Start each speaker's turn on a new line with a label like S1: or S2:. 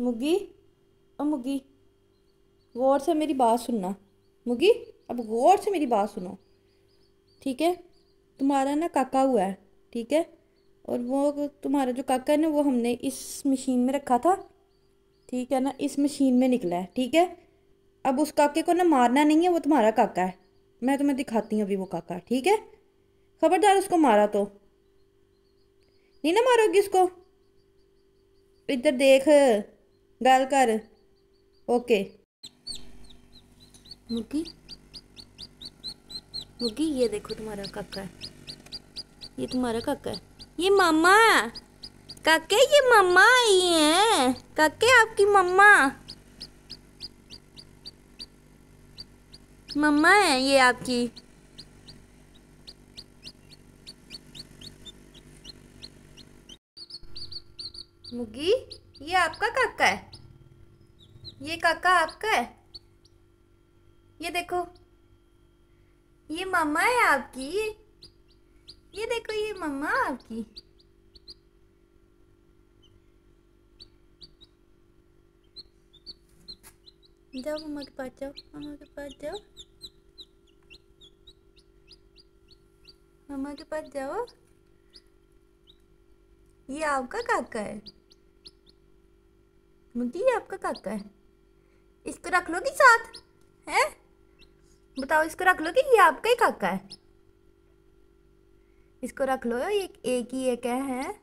S1: मुगी और मुगी गौर से मेरी बात सुनना मुगी अब गौर से मेरी बात सुनो ठीक है तुम्हारा ना काका हुआ है ठीक है और वो तुम्हारा जो काका है ना वो हमने इस मशीन में रखा था ठीक है ना इस मशीन में निकला है ठीक है अब उस काके को ना मारना नहीं है वो तुम्हारा काका है मैं तुम्हें दिखाती हूँ अभी वो काका ठीक है खबरदार उसको मारा तो नहीं ना मारोगी उसको इधर देख कर ओके मुगी
S2: मुगी ये देखो तुम्हारा काका है
S3: ये तुम्हारा काका है
S2: ये मामा काके ये मामा आई है काके आपकी मामा
S4: मामा है ये आपकी
S5: मुगी ये आपका काका है ये काका आपका है ये देखो ये मामा है आपकी ये देखो
S6: ये मामा आपकी जाओ मम्मा के पास जाओ मम्मा के पास जाओ
S7: मम्मा के पास जाओ ये आपका काका है
S5: मुद्दी ये आपका काका है इसको रख लो कि साथ हैं बताओ इसको रख लो कि ये आपका ही काका है इसको रख लो ये एक ही एक है